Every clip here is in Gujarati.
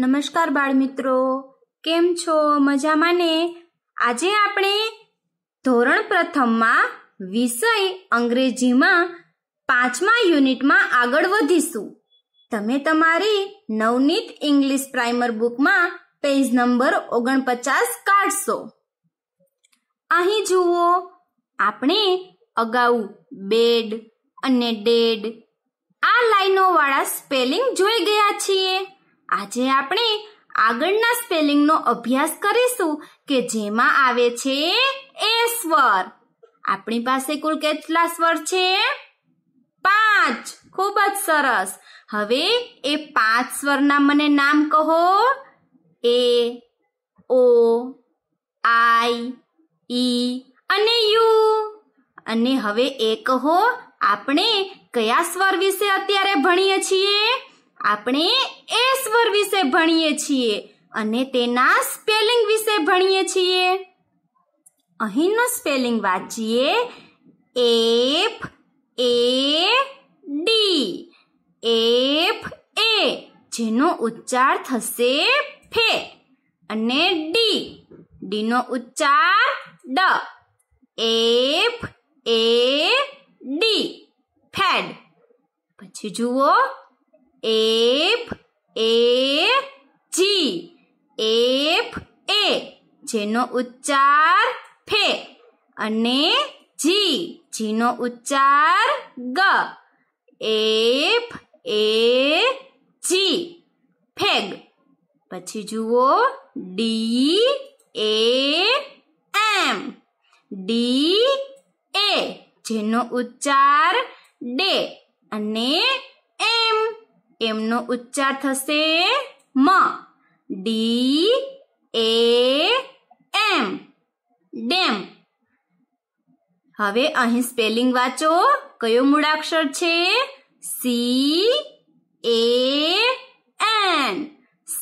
નમસ્કાર બાળ મિત્રો કેમ છો મજામાં ને આજે આપણે ધોરણ પ્રથમમાં વિષય અંગ્રેજીમાં પાંચમા યુનિટમાં આગળ વધીશું તમે તમારી નવનીત ઇંગ્લિશ પ્રાઇમર બુકમાં પેજ નંબર ઓગણપચાસ કાઢશો અહીં જુઓ આપણે અગાઉ બેડ અને ડેડ આ લાઈનોવાળા સ્પેલિંગ જોઈ ગયા છીએ આજે આપણે આગળના સ્પેલિંગનો અભ્યાસ કરીશું કે જેમાં આવે છે એ સ્વર આપણી પાસે કુલ કેટલા સ્વર છે પાંચ ખૂબ જ સરસ હવે એ પાંચ સ્વરના મને નામ કહો એ ઓ આઈ ઈ અને યુ અને હવે એ કહો આપણે કયા સ્વર વિશે અત્યારે ભણીએ છીએ આપણે એ સ્વર વિશે ભણીએ છીએ અને તેના સ્પેલિંગ વિશે ભણીએ છીએ અહીંનું સ્પેલિંગ વાંચીએ F A D F A જેનો ઉચ્ચાર થશે ફે અને ડી ડીનો ઉચ્ચાર ડ એફ એ ડી ફેડ પછી જુઓ F A G F A જેનો ઉચ્ચાર ફે અને જી જીનો ઉચ્ચાર ગ એફ એ જી ફેગ પછી જુઓ ડી એ એમ ડી એ જેનો ઉચ્ચાર ડે અને એમ એમનો ઉચ્ચાર થશે મ ડી એ એમ ડેમ હવે અહીં સ્પેલિંગ વાંચો કયો મૂળાક્ષર છે C A N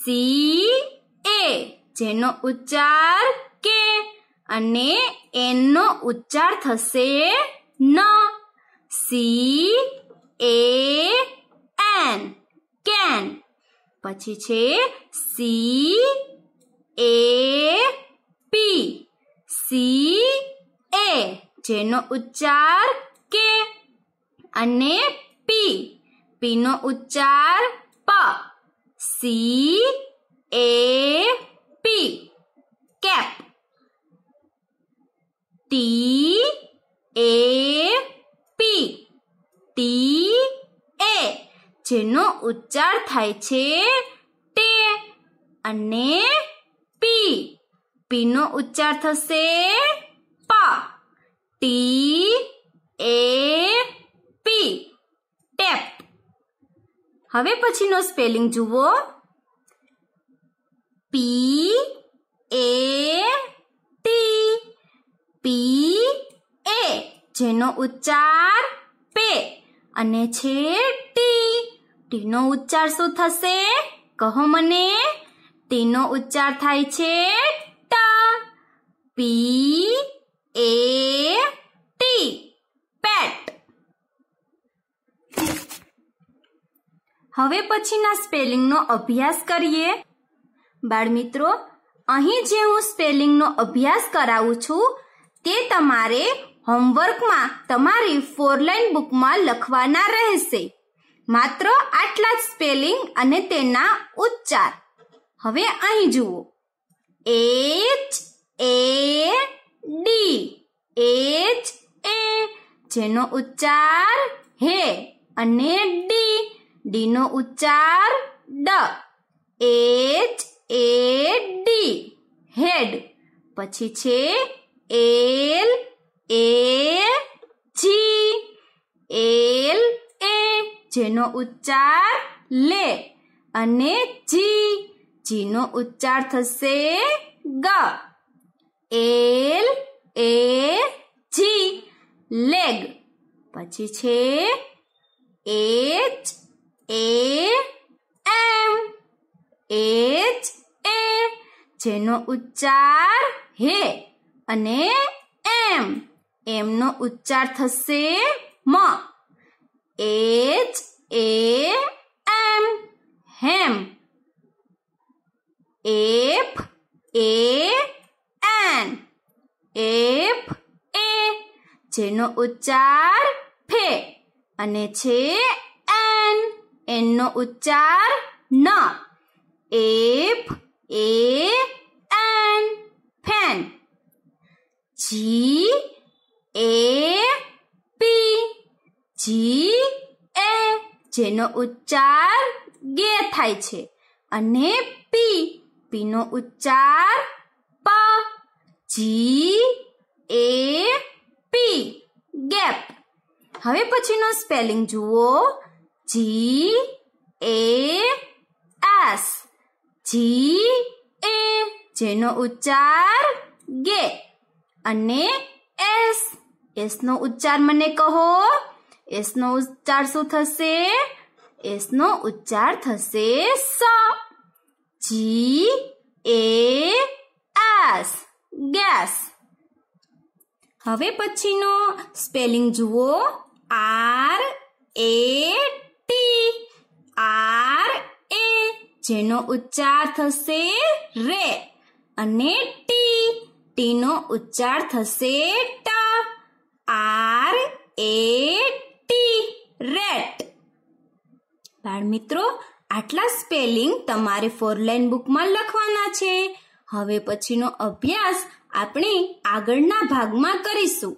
C A જેનો ઉચ્ચાર કે અને એનનો ઉચ્ચાર થશે ન સી એ પછી છે C A P C A જેનો ઉચ્ચાર કે અને પી પીનો ઉચ્ચાર પ C A P cap T A જેનો ઉચ્ચાર થાય છે ટે અને પી પીનો ઉચ્ચાર થશે પા ટી એ પી ટેપ હવે પછીનો સ્પેલિંગ જુઓ પી એ ટી પી એ જેનો ઉચ્ચાર પે અને છે ટીનો ઉચ્ચાર શું થશે કહો મને તેનો ઉચ્ચાર થાય છે ટ પી એ ટી પેટ હવે પછીના સ્પેલિંગનો અભ્યાસ કરીએ બાળમિત્રો અહીં જે હું સ્પેલિંગનો અભ્યાસ કરાવું છું તે તમારે હોમવર્કમાં તમારી ફોર ફોરલાઈન બુકમાં લખવાના રહેશે માત્ર આટલા જ સ્પેલિંગ અને તેના ઉચ્ચાર હવે અહીં જુઓ H A D H A જેનો ઉચ્ચાર હે અને ડી ડીનો ઉચ્ચાર ડ એચ એ ડી હેડ પછી છે એલ એ જેનો ઉચ્ચાર લે અને જી જીનો ઉચ્ચાર થશે ગ એલ એ જી લેગ પછી છે H A M H A જેનો ઉચ્ચાર હે અને એમ એમનો ઉચ્ચાર થશે મ H A M ham F A N F A જેનો ઉચ્ચાર ફે અને છે એન એનનો ઉચ્ચાર ન F A N fan G નો ઉચ્ચાર ગે થાય છે અને પી પીનો ઉચ્ચાર પ જી એ પી ગેપ હવે પછીનો સ્પેલિંગ જુઓ જી એ એસ જી એ જેનો ઉચ્ચાર ગે અને એસ એસનો ઉચ્ચાર મને કહો એસનો ઉચ્ચાર શું થશે એસનો ઉચ્ચાર થશે સ જી એ આસ ગેસ હવે પછીનો સ્પેલિંગ જુઓ R A T R A જેનો ઉચ્ચાર થશે રે અને ટી ટીનો ઉચ્ચાર થશે ટ આર એ ટી રેટ બાળ મિત્રો આટલા સ્પેલિંગ તમારે ફોર ફોરલાઈન બુકમાં લખવાના છે હવે પછીનો અભ્યાસ આપણે આગળના ભાગમાં કરીશું